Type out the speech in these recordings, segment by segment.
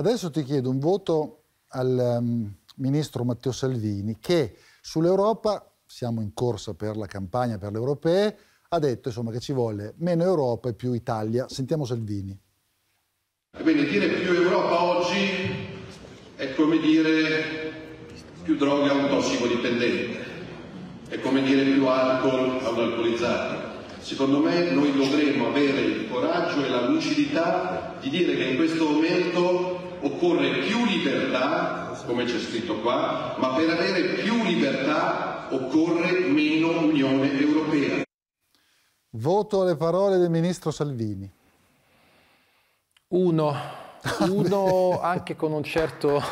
Adesso ti chiedo un voto al um, ministro Matteo Salvini che sull'Europa, siamo in corsa per la campagna per le europee, ha detto insomma, che ci vuole meno Europa e più Italia. Sentiamo Salvini. Ebbene, dire più Europa oggi è come dire più droga a un tossicodipendente, è come dire più alcol a un alcolizzato. Secondo me noi dovremmo avere il coraggio e la lucidità di dire che in questo momento occorre più libertà, come c'è scritto qua, ma per avere più libertà occorre meno Unione Europea. Voto alle parole del ministro Salvini. Uno, uno anche con un certo,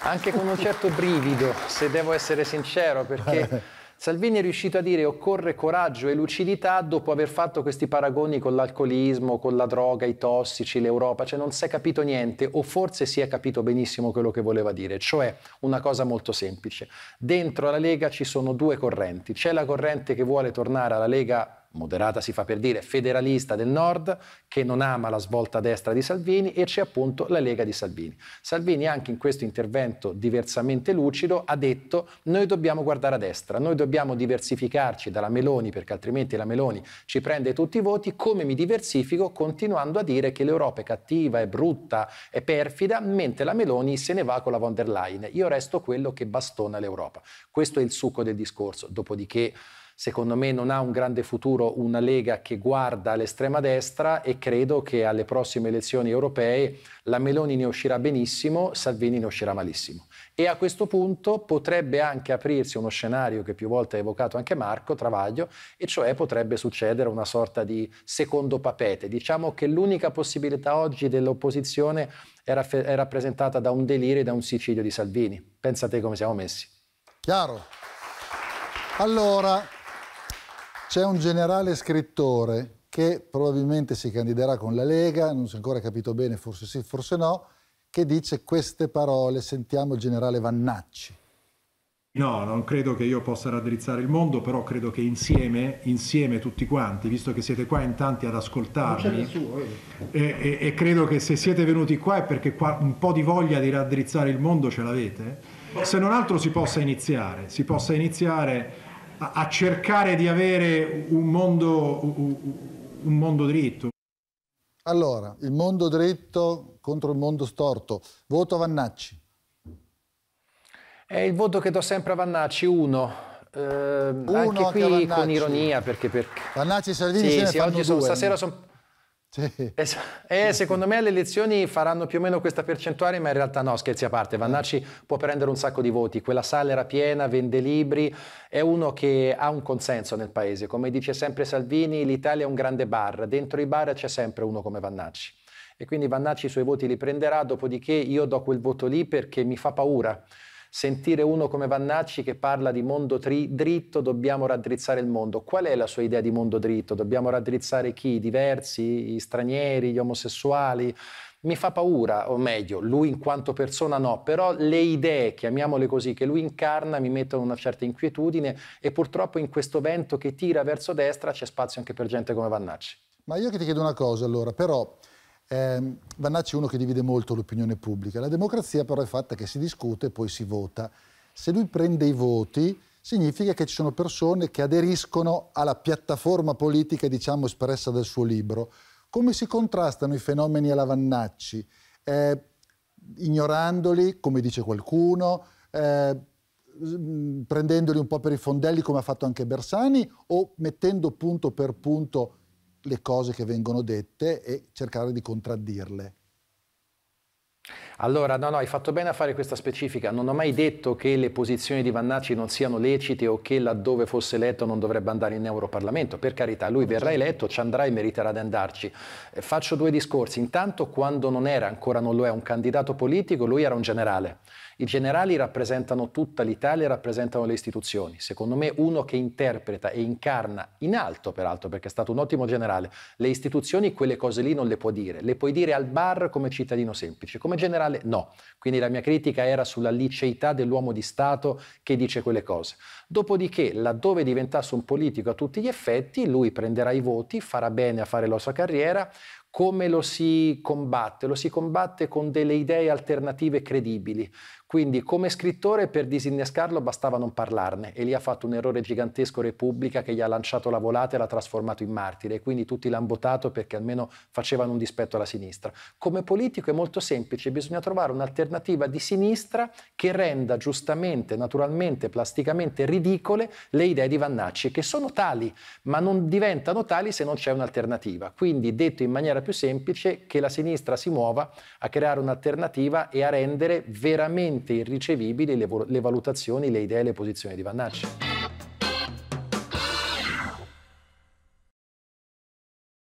anche con un certo brivido, se devo essere sincero, perché... Salvini è riuscito a dire occorre coraggio e lucidità dopo aver fatto questi paragoni con l'alcolismo, con la droga, i tossici, l'Europa, cioè non si è capito niente o forse si è capito benissimo quello che voleva dire, cioè una cosa molto semplice. Dentro la Lega ci sono due correnti, c'è la corrente che vuole tornare alla Lega moderata si fa per dire, federalista del nord, che non ama la svolta destra di Salvini e c'è appunto la Lega di Salvini. Salvini anche in questo intervento diversamente lucido ha detto noi dobbiamo guardare a destra, noi dobbiamo diversificarci dalla Meloni perché altrimenti la Meloni ci prende tutti i voti, come mi diversifico continuando a dire che l'Europa è cattiva, è brutta, è perfida, mentre la Meloni se ne va con la von der Leyen. Io resto quello che bastona l'Europa. Questo è il succo del discorso. Dopodiché secondo me non ha un grande futuro una Lega che guarda l'estrema destra e credo che alle prossime elezioni europee la Meloni ne uscirà benissimo, Salvini ne uscirà malissimo. E a questo punto potrebbe anche aprirsi uno scenario che più volte ha evocato anche Marco Travaglio, e cioè potrebbe succedere una sorta di secondo papete. Diciamo che l'unica possibilità oggi dell'opposizione è, raff- è rappresentata da un delirio e da un suicidio di Salvini. Pensate come siamo messi. Chiaro. Allora, c'è un generale scrittore che probabilmente si candiderà con la Lega, non si è ancora capito bene, forse sì, forse no, che dice queste parole, sentiamo il generale Vannacci. No, non credo che io possa raddrizzare il mondo, però credo che insieme, insieme tutti quanti, visto che siete qua in tanti ad ascoltarmi, suo, eh. e, e, e, credo che se siete venuti qua è perché qua un po' di voglia di raddrizzare il mondo ce l'avete, se non altro si possa iniziare, si possa iniziare a, cercare di avere un mondo, un mondo dritto. Allora, il mondo dritto contro il mondo storto. Voto Vannacci. È il voto che do sempre a Vannacci, uno. Eh, uno anche qui anche con ironia perché, perché... Vannacci e Salvini sì, se sì, fanno oggi due, sono, stasera sono sì. E, secondo me le elezioni faranno più o meno questa percentuale, ma in realtà no, scherzi a parte, Vannacci può prendere un sacco di voti, quella sala era piena, vende libri, è uno che ha un consenso nel paese, come dice sempre Salvini, l'Italia è un grande bar, dentro i bar c'è sempre uno come Vannacci e quindi Vannacci i suoi voti li prenderà, dopodiché io do quel voto lì perché mi fa paura sentire uno come Vannacci che parla di mondo tri- dritto, dobbiamo raddrizzare il mondo. Qual è la sua idea di mondo dritto? Dobbiamo raddrizzare chi? I diversi, gli stranieri, gli omosessuali? mi fa paura, o meglio, lui in quanto persona no, però le idee, chiamiamole così, che lui incarna mi mettono una certa inquietudine e purtroppo in questo vento che tira verso destra c'è spazio anche per gente come Vannacci. Ma io che ti chiedo una cosa allora, però eh, Vannacci è uno che divide molto l'opinione pubblica. La democrazia però è fatta che si discute e poi si vota. Se lui prende i voti, significa che ci sono persone che aderiscono alla piattaforma politica, diciamo, espressa dal suo libro. Come si contrastano i fenomeni alla Vannacci? Eh, ignorandoli, come dice qualcuno, eh, prendendoli un po' per i fondelli, come ha fatto anche Bersani, o mettendo punto per punto le cose che vengono dette e cercare di contraddirle. Allora, no, no, hai fatto bene a fare questa specifica. Non ho mai detto che le posizioni di Vannacci non siano lecite o che laddove fosse eletto non dovrebbe andare in Europarlamento. Per carità, lui verrà eletto, ci andrà e meriterà di andarci. Eh, faccio due discorsi. Intanto, quando non era, ancora non lo è, un candidato politico, lui era un generale. I generali rappresentano tutta l'Italia, rappresentano le istituzioni. Secondo me uno che interpreta e incarna, in alto peraltro, perché è stato un ottimo generale, le istituzioni quelle cose lì non le può dire. Le puoi dire al bar come cittadino semplice, come generale no. Quindi la mia critica era sulla liceità dell'uomo di Stato che dice quelle cose. Dopodiché, laddove diventasse un politico a tutti gli effetti, lui prenderà i voti, farà bene a fare la sua carriera, come lo si combatte? Lo si combatte con delle idee alternative credibili, quindi come scrittore per disinnescarlo bastava non parlarne e lì ha fatto un errore gigantesco Repubblica che gli ha lanciato la volata e l'ha trasformato in martire e quindi tutti l'hanno votato perché almeno facevano un dispetto alla sinistra. Come politico è molto semplice, bisogna trovare un'alternativa di sinistra che renda giustamente, naturalmente, plasticamente ridicole le idee di Vannacci che sono tali ma non diventano tali se non c'è un'alternativa. Quindi detto in maniera più semplice che la sinistra si muova a creare un'alternativa e a rendere veramente facilmente irricevibili le, le valutazioni, le idee e le posizioni di Vannacci.